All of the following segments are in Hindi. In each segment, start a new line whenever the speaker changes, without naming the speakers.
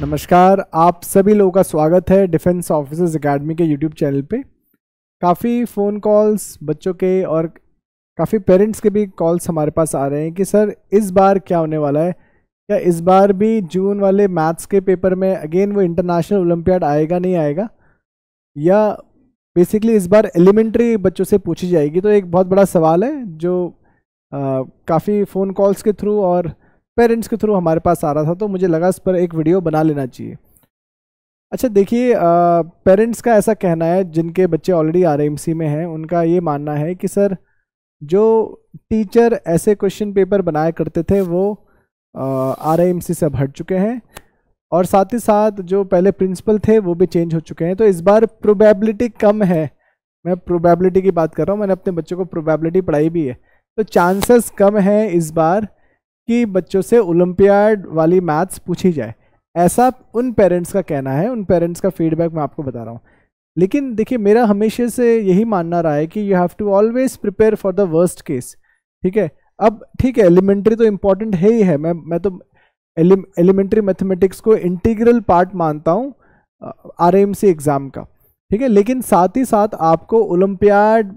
नमस्कार आप सभी लोगों का स्वागत है डिफेंस ऑफिसर्स एकेडमी के यूट्यूब चैनल पे काफ़ी फ़ोन कॉल्स बच्चों के और काफ़ी पेरेंट्स के भी कॉल्स हमारे पास आ रहे हैं कि सर इस बार क्या होने वाला है क्या इस बार भी जून वाले मैथ्स के पेपर में अगेन वो इंटरनेशनल ओलम्पियाड आएगा नहीं आएगा या बेसिकली इस बार एलिमेंट्री बच्चों से पूछी जाएगी तो एक बहुत बड़ा सवाल है जो काफ़ी फ़ोन कॉल्स के थ्रू और पेरेंट्स के थ्रू हमारे पास आ रहा था तो मुझे लगा इस पर एक वीडियो बना लेना चाहिए अच्छा देखिए पेरेंट्स का ऐसा कहना है जिनके बच्चे ऑलरेडी आर में हैं उनका ये मानना है कि सर जो टीचर ऐसे क्वेश्चन पेपर बनाया करते थे वो आर से अब हट चुके हैं और साथ ही साथ जो पहले प्रिंसिपल थे वो भी चेंज हो चुके हैं तो इस बार प्रोबेबिलिटी कम है मैं प्रोबेबिलिटी की बात कर रहा हूँ मैंने अपने बच्चों को प्रोबेबिलिटी पढ़ाई भी है तो चांसेस कम है इस बार कि बच्चों से ओलंपियाड वाली मैथ्स पूछी जाए ऐसा उन पेरेंट्स का कहना है उन पेरेंट्स का फीडबैक मैं आपको बता रहा हूँ लेकिन देखिए मेरा हमेशा से यही मानना रहा है कि you have to always prepare for the worst case ठीक है अब ठीक है एलिमेंट्री तो इम्पॉर्टेंट है ही है मैं मैं तो एलिमेंट्री मैथमेटिक्स को इंटीग्रल पार्ट मानता हूँ आर एग्ज़ाम का ठीक है लेकिन साथ ही साथ आपको ओलंपियाड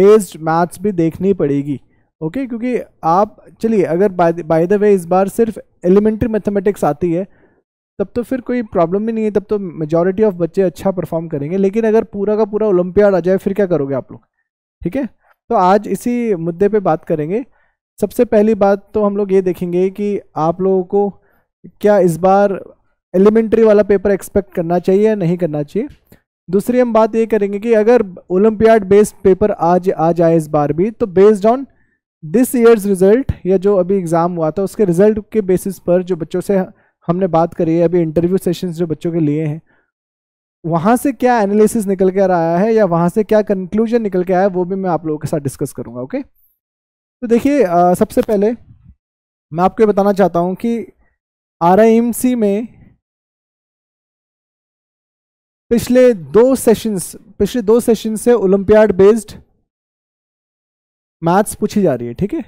बेस्ड मैथ्स भी देखनी पड़ेगी ओके okay, क्योंकि आप चलिए अगर बाय द वे इस बार सिर्फ एलिमेंट्री मैथमेटिक्स आती है तब तो फिर कोई प्रॉब्लम ही नहीं है तब तो मेजॉरिटी ऑफ बच्चे अच्छा परफॉर्म करेंगे लेकिन अगर पूरा का पूरा ओलंपियाड आ जाए फिर क्या करोगे आप लोग ठीक है तो आज इसी मुद्दे पे बात करेंगे सबसे पहली बात तो हम लोग ये देखेंगे कि आप लोगों को क्या इस बार एलिमेंट्री वाला पेपर एक्सपेक्ट करना चाहिए या नहीं करना चाहिए दूसरी हम बात ये करेंगे कि अगर ओलंपियाड बेस्ड पेपर आज आ जाए इस बार भी तो based on this year's result या जो अभी एग्ज़ाम हुआ था उसके रिजल्ट के बेसिस पर जो बच्चों से हमने बात करी है अभी इंटरव्यू सेशंस जो बच्चों के लिए हैं वहाँ से क्या एनालिसिस निकल कर आया है या वहाँ से क्या कंक्लूजन निकल के आया है वो भी मैं आप लोगों के साथ डिस्कस करूँगा ओके तो देखिए सबसे पहले मैं आपको बताना चाहता हूँ कि आर में पिछले दो सेशंस पिछले दो सेशन से ओलंपियाड बेस्ड मैथ्स पूछी जा रही है ठीक है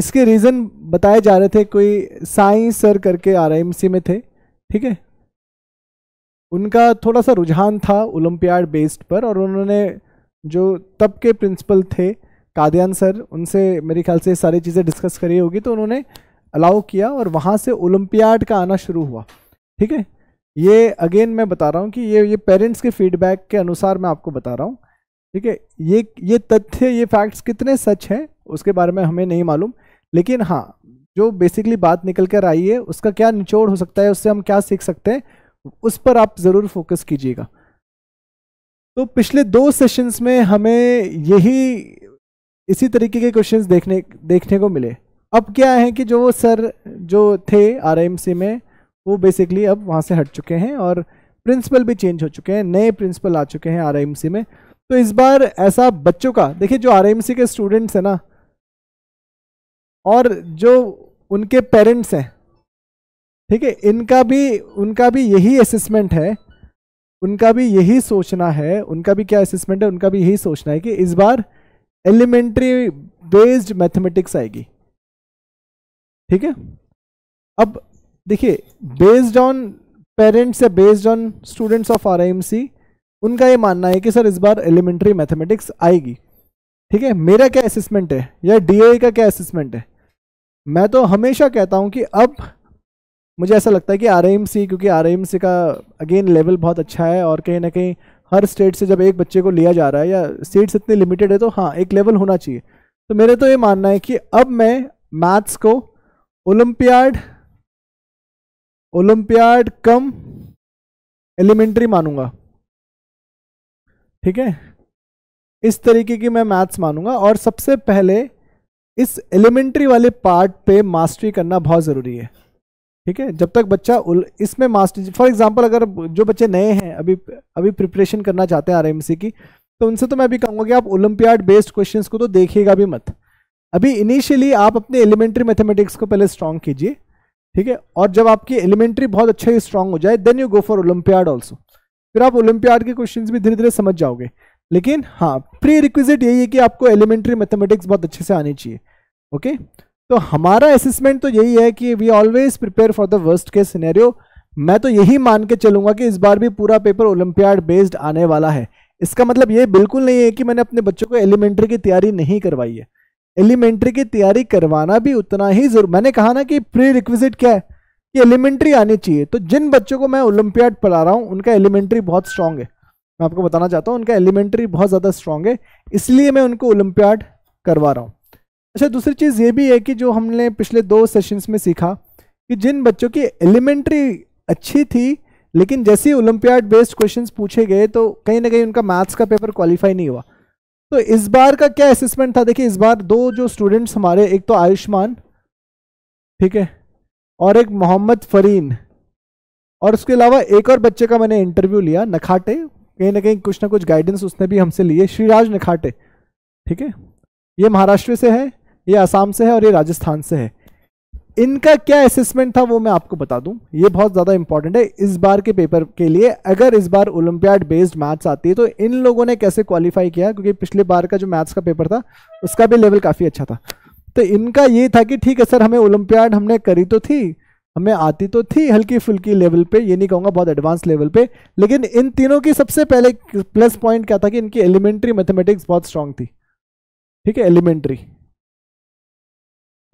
इसके रीज़न बताए जा रहे थे कोई साई सर करके आरएमसी में थे ठीक है उनका थोड़ा सा रुझान था ओलंपियाड बेस्ड पर और उन्होंने जो तब के प्रिंसिपल थे कादयान सर उनसे मेरे ख्याल से सारी चीज़ें डिस्कस करी होगी तो उन्होंने अलाउ किया और वहाँ से ओलंपियाड का आना शुरू हुआ ठीक है ये अगेन मैं बता रहा हूँ कि ये ये पेरेंट्स के फीडबैक के अनुसार मैं आपको बता रहा हूँ ठीक है ये ये तथ्य ये फैक्ट्स कितने सच हैं उसके बारे में हमें नहीं मालूम लेकिन हाँ जो बेसिकली बात निकल कर आई है उसका क्या निचोड़ हो सकता है उससे हम क्या सीख सकते हैं उस पर आप ज़रूर फोकस कीजिएगा तो पिछले दो सेशंस में हमें यही इसी तरीके के क्वेश्चंस देखने देखने को मिले अब क्या है कि जो सर जो थे आर में वो बेसिकली अब वहाँ से हट चुके हैं और प्रिंसिपल भी चेंज हो चुके हैं नए प्रिंसिपल आ चुके हैं आर में तो इस बार ऐसा बच्चों का देखिए जो आर के स्टूडेंट्स हैं ना और जो उनके पेरेंट्स हैं ठीक है इनका भी उनका भी यही असेसमेंट है उनका भी यही सोचना है उनका भी क्या असेसमेंट है उनका भी यही सोचना है कि इस बार एलिमेंट्री बेस्ड मैथमेटिक्स आएगी ठीक है अब देखिए बेस्ड ऑन पेरेंट्स या based on students of R I उनका ये मानना है कि सर इस बार एलिमेंट्री मैथमेटिक्स आएगी ठीक है मेरा क्या असेसमेंट है या डी का क्या असेसमेंट है मैं तो हमेशा कहता हूँ कि अब मुझे ऐसा लगता है कि आर क्योंकि आर का अगेन लेवल बहुत अच्छा है और कहीं ना कहीं हर स्टेट से जब एक बच्चे को लिया जा रहा है या सीट्स इतनी लिमिटेड है तो हाँ एक लेवल होना चाहिए तो मेरे तो ये मानना है कि अब मैं मैथ्स को ओलम्पियाड ओलम्पियाड कम एलिमेंट्री मानूंगा ठीक है इस तरीके की मैं मैथ्स मानूंगा और सबसे पहले इस एलिमेंट्री वाले पार्ट पे मास्टरी करना बहुत ज़रूरी है ठीक है जब तक बच्चा इसमें मास्टरी फॉर एग्जांपल अगर जो बच्चे नए हैं अभी अभी प्रिपरेशन करना चाहते हैं आरएमसी की तो उनसे तो मैं अभी कहूंगा कि आप ओलंपियाड बेस्ड क्वेश्चंस को तो देखिएगा भी मत अभी इनिशियली आप अपने एलिमेंट्री मैथमेटिक्स को पहले स्ट्रॉन्ग कीजिए ठीक है और जब आपकी एलिमेंट्री बहुत अच्छा ही स्ट्रांग हो जाए then you go for olympiad also फिर आप ओलंपियाड के क्वेश्चंस भी धीरे धीरे समझ जाओगे लेकिन हाँ प्री रिक्विजिट यही है कि आपको एलिमेंट्री मैथमेटिक्स बहुत अच्छे से आनी चाहिए ओके तो हमारा असेसमेंट तो यही है कि we always prepare for the worst के सीनेरियो मैं तो यही मान के चलूंगा कि इस बार भी पूरा पेपर ओलंपियाड बेस्ड आने वाला है इसका मतलब ये बिल्कुल नहीं है कि मैंने अपने बच्चों को एलिमेंट्री की तैयारी नहीं करवाई है एलिमेंट्री की तैयारी करवाना भी उतना ही जरूर मैंने कहा ना कि प्री रिक्विजिट क्या है कि एलिमेंट्री आनी चाहिए तो जिन बच्चों को मैं ओलंपियाड पढ़ा रहा हूँ उनका एलिमेंट्री बहुत स्ट्रांग है मैं आपको बताना चाहता हूँ उनका एलिमेंट्री बहुत ज़्यादा स्ट्रांग है इसलिए मैं उनको ओलंपियाड करवा रहा हूँ अच्छा दूसरी चीज़ ये भी है कि जो हमने पिछले दो सेशंस में सीखा कि जिन बच्चों की एलिमेंट्री अच्छी थी लेकिन जैसे ही ओलंपियाड बेस्ड क्वेश्चंस पूछे गए तो कहीं ना कहीं उनका मैथ्स का पेपर क्वालिफाई नहीं हुआ तो इस बार का क्या असेसमेंट था देखिए इस बार दो जो स्टूडेंट्स हमारे एक तो आयुष्मान ठीक है और एक मोहम्मद फरीन और उसके अलावा एक और बच्चे का मैंने इंटरव्यू लिया नखाटे कहीं ना कहीं कुछ ना कुछ गाइडेंस उसने भी हमसे लिए श्रीराज नखाटे ठीक है ये महाराष्ट्र से है ये आसाम से है और ये राजस्थान से है इनका क्या असेसमेंट था वो मैं आपको बता दूं ये बहुत ज़्यादा इंपॉर्टेंट है इस बार के पेपर के लिए अगर इस बार ओलंपियाड बेस्ड मैथ्स आती है तो इन लोगों ने कैसे क्वालिफाई किया क्योंकि पिछले बार का जो मैथ्स का पेपर था उसका भी लेवल काफ़ी अच्छा था तो इनका ये था कि ठीक है सर हमें ओलंपियाड हमने करी तो थी हमें आती तो थी हल्की फुल्की लेवल पे ये नहीं कहूँगा बहुत एडवांस लेवल पे लेकिन इन तीनों की सबसे पहले प्लस पॉइंट क्या था कि इनकी एलिमेंट्री मैथमेटिक्स बहुत स्ट्रांग थी ठीक है एलिमेंट्री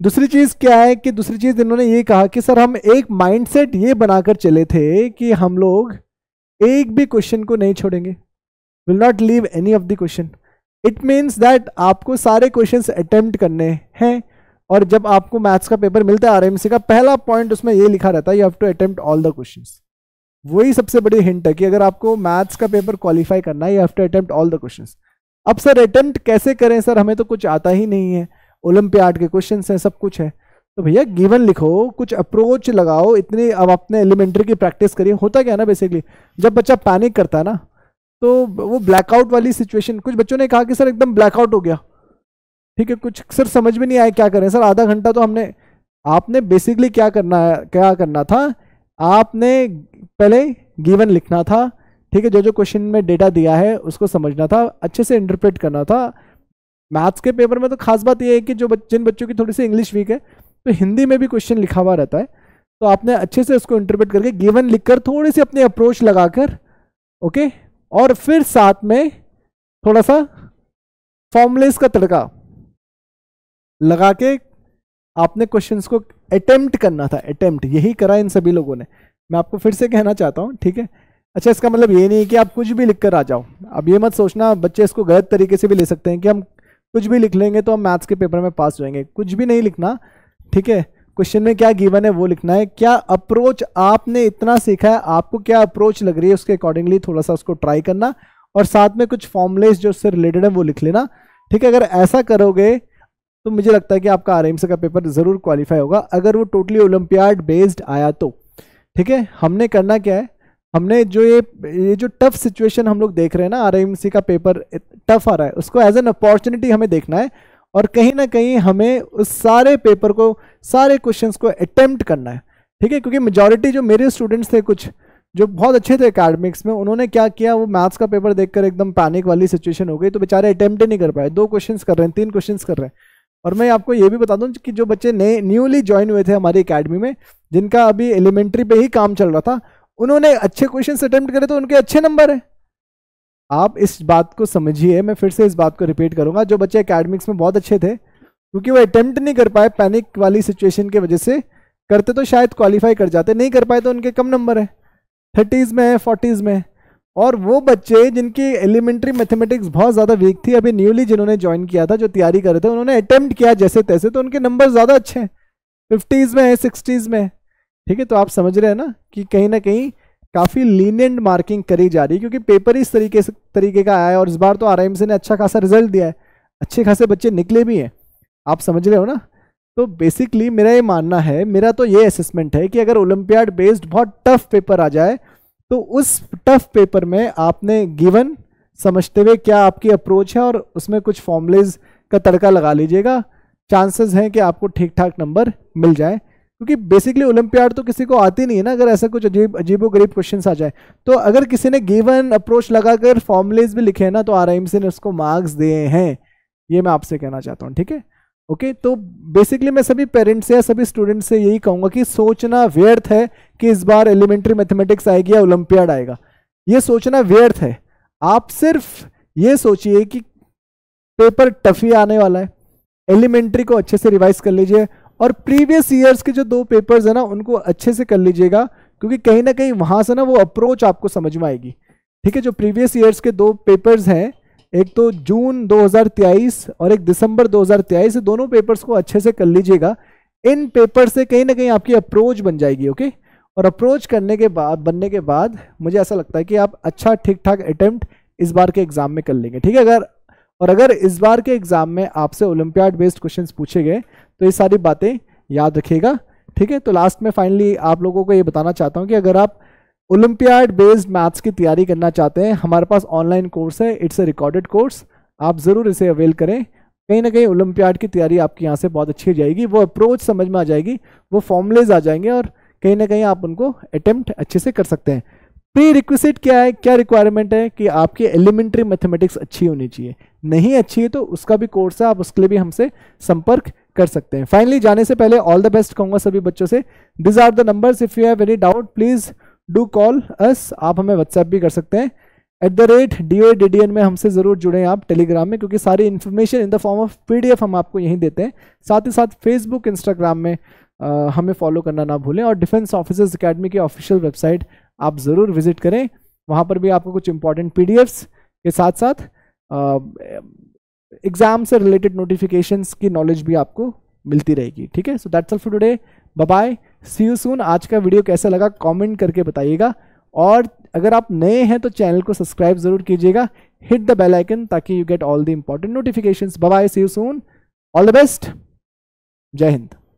दूसरी चीज़ क्या है कि दूसरी चीज़ इन्होंने ये कहा कि सर हम एक माइंडसेट ये बनाकर चले थे कि हम लोग एक भी क्वेश्चन को नहीं छोड़ेंगे will not leave any of the question it means that आपको सारे क्वेश्चन अटेम्प्ट करने हैं और जब आपको मैथ्स का पेपर मिलता है आरएमसी का पहला पॉइंट उसमें ये लिखा रहता है you have to attempt all the questions वही सबसे बड़ी हिंट है कि अगर आपको मैथ्स का पेपर क्वालिफाई करना है you have to attempt all the questions अब सर अटेम्प्ट कैसे करें सर हमें तो कुछ आता ही नहीं है ओलंपियाड के क्वेश्चन हैं सब कुछ है तो भैया गिवन लिखो कुछ अप्रोच लगाओ इतनी अब आपने एलिमेंट्री की प्रैक्टिस करिए होता क्या ना बेसिकली जब बच्चा पैनिक करता है ना तो वो ब्लैकआउट वाली सिचुएशन कुछ बच्चों ने कहा कि सर एकदम ब्लैकआउट हो गया ठीक है कुछ सर समझ में नहीं आया क्या करें सर आधा घंटा तो हमने आपने बेसिकली क्या करना है क्या करना था आपने पहले गिवन लिखना था ठीक है जो जो क्वेश्चन में डेटा दिया है उसको समझना था अच्छे से इंटरप्रेट करना था मैथ्स के पेपर में तो खास बात यह है कि जो जिन बच्चों की थोड़ी सी इंग्लिश वीक है तो हिंदी में भी क्वेश्चन लिखा हुआ रहता है तो आपने अच्छे से उसको इंटरप्रेट करके गिवन लिखकर थोड़ी सी अपनी अप्रोच लगाकर ओके और फिर साथ में थोड़ा सा फॉर्मलेस का तड़का लगा के आपने क्वेश्चंस को अटेम्प्ट करना था अटेम्प्ट यही करा इन सभी लोगों ने मैं आपको फिर से कहना चाहता हूँ ठीक है अच्छा इसका मतलब ये नहीं कि आप कुछ भी लिख कर आ जाओ अब ये मत सोचना बच्चे इसको गलत तरीके से भी ले सकते हैं कि हम कुछ भी लिख लेंगे तो हम मैथ्स के पेपर में पास हो जाएंगे कुछ भी नहीं लिखना ठीक है क्वेश्चन में क्या गिवन है वो लिखना है क्या अप्रोच आपने इतना सीखा है आपको क्या अप्रोच लग रही है उसके अकॉर्डिंगली थोड़ा सा उसको ट्राई करना और साथ में कुछ फॉर्मुलेस जो उससे रिलेटेड है वो लिख लेना ठीक है अगर ऐसा करोगे तो मुझे लगता है कि आपका आर का पेपर ज़रूर क्वालिफाई होगा अगर वो टोटली ओलंपियाड बेस्ड आया तो ठीक है हमने करना क्या है हमने जो ये ये जो टफ सिचुएशन हम लोग देख रहे हैं ना आर का पेपर टफ आ रहा है उसको एज एन अपॉर्चुनिटी हमें देखना है और कहीं ना कहीं हमें उस सारे पेपर को सारे क्वेश्चंस को अटेम्प्ट करना है ठीक है क्योंकि मेजॉरिटी जो मेरे स्टूडेंट्स थे कुछ जो बहुत अच्छे थे एकेडमिक्स में उन्होंने क्या किया वो मैथ्स का पेपर देखकर एकदम पैनिक वाली सिचुएशन हो गई तो बेचारे अटैम्प्ट नहीं कर पाए दो क्वेश्चन कर रहे हैं तीन क्वेश्चन कर रहे हैं और मैं आपको ये भी बता दूं कि जो बच्चे नए न्यूली ज्वाइन हुए थे हमारी अकेडमी में जिनका अभी एलिमेंट्री पे ही काम चल रहा था उन्होंने अच्छे क्वेश्चन अटैम्प्ट करे तो उनके अच्छे नंबर हैं आप इस बात को समझिए मैं फिर से इस बात को रिपीट करूंगा जो बच्चे अकेडमिक्स में बहुत अच्छे थे क्योंकि वो अटैम्प्ट नहीं कर पाए पैनिक वाली सिचुएशन की वजह से करते तो शायद क्वालिफाई कर जाते नहीं कर पाए तो उनके कम नंबर है थर्टीज़ में है फोर्टीज़ में है और वो बच्चे जिनकी एलिमेंट्री मैथमेटिक्स बहुत ज़्यादा वीक थी अभी न्यूली जिन्होंने ज्वाइन किया था जो तैयारी कर रहे थे उन्होंने अटैम्प्ट किया जैसे तैसे तो उनके नंबर ज़्यादा अच्छे हैं फिफ्टीज़ में है सिक्सटीज़ में ठीक है तो आप समझ रहे हैं ना कि कहीं ना कहीं काफ़ी लीनियंट मार्किंग करी जा रही है क्योंकि पेपर इस तरीके से तरीके का आया है और इस बार तो आर ने अच्छा खासा रिजल्ट दिया है अच्छे खासे बच्चे निकले भी हैं आप समझ रहे हो ना तो बेसिकली मेरा ये मानना है मेरा तो ये असेसमेंट है कि अगर ओलम्पियाड बेस्ड बहुत टफ पेपर आ जाए तो उस टफ पेपर में आपने गिवन समझते हुए क्या आपकी अप्रोच है और उसमें कुछ फॉर्मलेज का तड़का लगा लीजिएगा चांसेस हैं कि आपको ठीक ठाक नंबर मिल जाए क्योंकि बेसिकली ओलंपियाड तो किसी को आती नहीं है ना अगर ऐसा कुछ अजीब अजीबो गरीब क्वेश्चन आ जाए तो अगर किसी ने गिवन अप्रोच लगाकर फॉर्मुलेज भी लिखे हैं ना तो आराम से ने उसको मार्क्स दिए हैं ये मैं आपसे कहना चाहता हूँ ठीक है ओके तो बेसिकली मैं सभी पेरेंट्स से या सभी स्टूडेंट्स से यही कहूँगा कि सोचना व्यर्थ है कि इस बार एलिमेंट्री मैथमेटिक्स आएगी या ओलंपियाड आएगा ये सोचना व्यर्थ है आप सिर्फ ये सोचिए कि पेपर टफ ही आने वाला है एलिमेंट्री को अच्छे से रिवाइज कर लीजिए और प्रीवियस ईयर्स के जो दो पेपर्स है ना उनको अच्छे से कर लीजिएगा क्योंकि कहीं ना कहीं वहाँ से ना वो अप्रोच आपको समझ में आएगी ठीक है जो प्रीवियस ईयर्स के दो पेपर्स हैं एक तो जून दो और एक दिसंबर दो हजार दोनों पेपर्स को अच्छे से कर लीजिएगा इन पेपर से कहीं ना कहीं आपकी अप्रोच बन जाएगी ओके और अप्रोच करने के बाद बनने के बाद मुझे ऐसा लगता है कि आप अच्छा ठीक ठाक अटैम्प्ट इस बार के एग्ज़ाम में कर लेंगे ठीक है अगर और अगर इस बार के एग्जाम में आपसे ओलंपियाड बेस्ड क्वेश्चन पूछे गए तो ये सारी बातें याद रखिएगा ठीक है तो लास्ट में फाइनली आप लोगों को ये बताना चाहता हूँ कि अगर आप ओलंपियाड बेस्ड मैथ्स की तैयारी करना चाहते हैं हमारे पास ऑनलाइन कोर्स है इट्स ए रिकॉर्डेड कोर्स आप ज़रूर इसे अवेल करें कहीं ना कहीं ओलंपियाड की तैयारी आपके यहाँ से बहुत अच्छी हो जाएगी वो अप्रोच समझ में आ जाएगी वो फॉर्मुलेज आ जाएंगे और कहीं ना कहीं आप उनको अटैम्प्ट अच्छे से कर सकते हैं प्री तो रिक्विजिट क्या है क्या रिक्वायरमेंट है कि आपकी एलिमेंट्री मैथमेटिक्स अच्छी होनी चाहिए नहीं अच्छी है तो उसका भी कोर्स है आप उसके लिए भी हमसे संपर्क कर सकते हैं फाइनली जाने से पहले ऑल द बेस्ट कहूंगा सभी बच्चों से these are the numbers if you have any doubt please do call us आप हमें व्हाट्सएप भी कर सकते हैं at the rate D O D D N में हमसे ज़रूर जुड़ें आप टेलीग्राम में क्योंकि सारी information in the form of P D F हम आपको यहीं देते हैं साथ ही साथ फेसबुक इंस्टाग्राम में आ, हमें फॉलो करना ना भूलें और डिफेंस ऑफिसर्स अकेडमी की ऑफिशियल वेबसाइट आप ज़रूर विजिट करें वहाँ पर भी आपको कुछ इंपॉर्टेंट पी के साथ साथ एग्ज़ाम से रिलेटेड नोटिफिकेशन की नॉलेज भी आपको मिलती रहेगी ठीक है so that's all for today bye see you soon आज का वीडियो कैसा लगा कमेंट करके बताइएगा और अगर आप नए हैं तो चैनल को सब्सक्राइब जरूर कीजिएगा हिट द बेल आइकन ताकि you get all the important notifications bye see you soon all the best जय हिंद